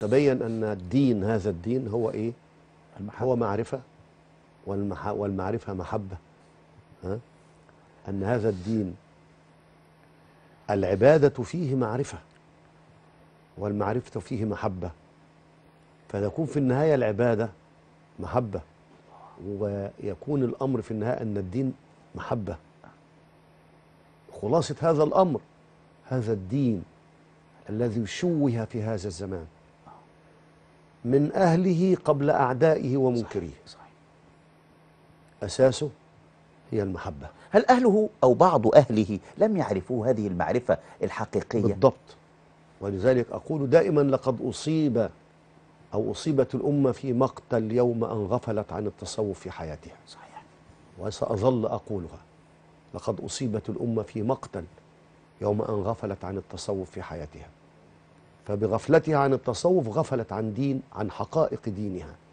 تبين أن الدين هذا الدين هو إيه؟ المحبة. هو معرفة والمح... والمعرفة محبة ها؟ أن هذا الدين العبادة فيه معرفة والمعرفة فيه محبة فنكون في النهاية العبادة محبة ويكون الأمر في النهاية أن الدين محبة خلاصة هذا الأمر هذا الدين الذي شوه في هذا الزمان من أهله قبل أعدائه ومنكريه صحيح. صحيح. أساسه هي المحبة هل أهله أو بعض أهله لم يعرفوا هذه المعرفة الحقيقية؟ بالضبط ولذلك أقول دائما لقد أصيب أو أصيبت الأمة في مقتل يوم أن غفلت عن التصوف في حياتها صحيح وسأظل أقولها لقد أصيبت الأمة في مقتل يوم أن غفلت عن التصوف في حياتها فبغفلتها عن التصوف غفلت عن دين عن حقائق دينها